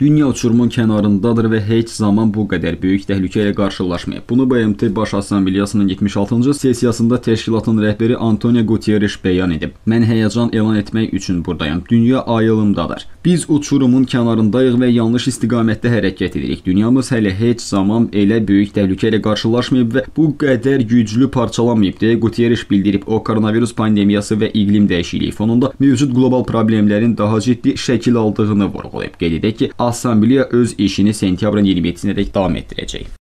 dünya uçurumun kənarındadır və heç zaman bu qədər böyük təhlükə ilə qarşılaşmayıb. Bunu BMT Baş Assambleyasının 76-cı sessiyasında təşkilatın rəhbəri Antonio Guterres bəyan edib. Mən həyəcan elan etmək üçün buradayam. Dünya ayılımdadır. Biz uçurumun kənarındayıq və yanlış istiqamətdə hərəkət edirik. Dünyamız hələ heç zaman elə böyük təhlükə ilə qarşılaşmayıb və bu qədər güclü parçalanmayıb deyə Guterres bildirib. O koronavirus pandemiyası və iqlim dəyişikliyi fonunda mövcud global problemlərin daha ciddi şəkil aldığını vurğulayıb. Qeyd edək ki, Assambleya öz işini sentyabrın 27-nədək davam etdirəcək.